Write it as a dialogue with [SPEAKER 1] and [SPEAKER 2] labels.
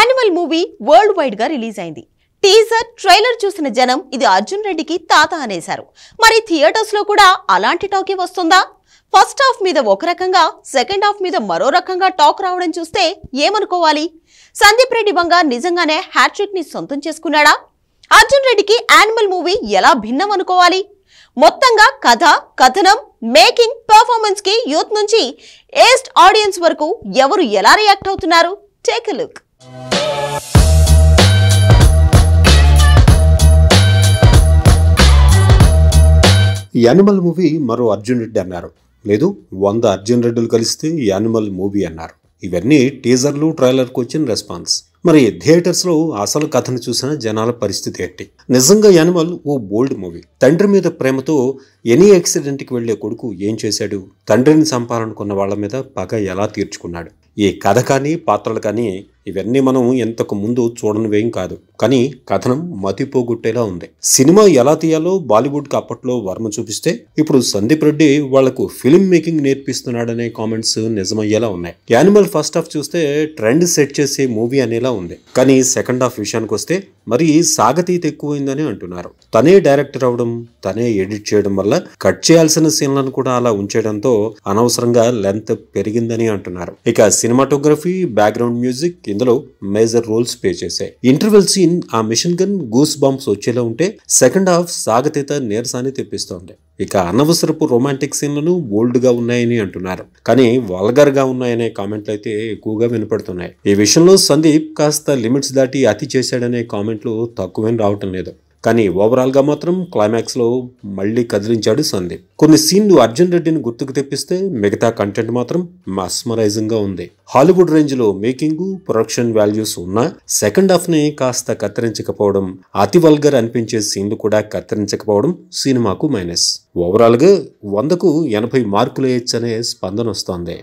[SPEAKER 1] animal movie worldwide గా release అయింది teaser trailer చూసిన జనం ఇది అర్జున్ రెడ్డికి తాత అనేశారు మరి థియేటర్స్ లో కూడా అలాంటి టాకే వస్తుందా ఫస్ట్ హాఫ్ మీద ఒక రకంగా సెకండ్ హాఫ్ మీద మరో రకంగా టాక్ రావడం చూస్తే ఏమనుకోవాలి సందీప్ రెడ్డి బంగా నిజంగానే హ్యాట్రిక్ ని సొంతం చేసుకున్నాడా అర్జున్ రెడ్డికి యానిమల్ మూవీ ఎలా భిన్నం అనుకోవాలి మొత్తంగా కథ కథనం మేకింగ్ పర్ఫార్మెన్స్ కి యూత్ నుంచి ఏస్ట్ ఆడియన్స్ వరకు ఎవరు ఎలా రియాక్ట్ అవుతున్నారు టేక్ లుక్
[SPEAKER 2] యానిమల్ మూవీ మరో అర్జున్ రెడ్డి అన్నారు లేదు వంద అర్జున్ రెడ్డిలు కలిస్తే యానిమల్ మూవీ అన్నారు ఇవన్నీ టీజర్లు ట్రైలర్కు వచ్చిన రెస్పాన్స్ మరి థియేటర్స్లో అసలు కథను చూసిన జనాల పరిస్థితి ఏంటి నిజంగా యానిమల్ ఓ బోల్డ్ మూవీ తండ్రి మీద ప్రేమతో ఎనీ యాక్సిడెంట్కి వెళ్లే కొడుకు ఏం చేశాడు తండ్రిని చంపాలనుకున్న వాళ్ళ మీద పగ ఎలా తీర్చుకున్నాడు ఈ కథ కానీ పాత్రలు కానీ ఇవన్నీ మనం ఎంతకు ముందు చూడనివేం కాదు కానీ కథనం మతిపోగొట్టేలా ఉంది సినిమా ఎలా తీయాలో బాలీవుడ్కి అప్పట్లో వర్మ చూపిస్తే ఇప్పుడు సందీప్ రెడ్డి వాళ్లకు ఫిల్మ్ మేకింగ్ నేర్పిస్తున్నాడనే కామెంట్స్ నిజమయ్యేలా ఉన్నాయి యానిమల్ ఫస్ట్ హాఫ్ చూస్తే ట్రెండ్ సెట్ చేసే మూవీ అనేలా ఉంది కానీ సెకండ్ హాఫ్ విషయానికి వస్తే మరి సాగతీత ఎక్కువైందని అంటున్నారు తనే డైరెక్టర్ అవడం తనే ఎడిట్ చేయడం వల్ల కట్ చేయాల్సిన సీన్లను కూడా అలా ఉంచేయడంతో అనవసరంగా లెంత్ పెరిగిందని అంటున్నారు ఇక సినిమాటోగ్రఫీ బ్యాక్గ్రౌండ్ మ్యూజిక్ ఇందులో మేజర్ రోల్స్ ప్లే చేశాయి ఇంటర్వెల్ సీన్ ఆ మిషన్ గన్ గూస్ బాంబ్స్ వచ్చేలా ఉంటే సెకండ్ హాఫ్ సాగతీత నీరసాన్ని తెప్పిస్తోంది ఇక అనవసరపు రొమాంటిక్ సీన్లను బోల్డ్గా ఉన్నాయని అంటున్నారు కానీ వల్గర్గా ఉన్నాయనే కామెంట్లు అయితే ఎక్కువగా వినపడుతున్నాయి ఈ విషయంలో సందీప్ కాస్త లిమిట్స్ దాటి అతి చేశాడనే కామెంట్లు తక్కువేం రావటం లేదు కానీ ఓవరాల్గా మాత్రం క్లైమాక్స్లో మళ్ళీ కదిలించాడు సందీప్ కొన్ని సీన్లు అర్జున్ రెడ్డిని గుర్తుకు తెప్పిస్తే మిగతా కంటెంట్ మాత్రం మాస్మరైజింగ్గా ఉంది హాలీవుడ్ రేంజ్లో మేకింగ్ ప్రొడక్షన్ వాల్యూస్ ఉన్నా సెకండ్ హాఫ్ని కాస్త కత్తిరించకపోవడం అతి వల్గర్ అనిపించే సీన్లు కూడా కత్తిరించకపోవడం సినిమాకు మైనస్ ఓవరాల్గా వందకు ఎనభై మార్కులు వేయచ్చనే స్పందన వస్తోంది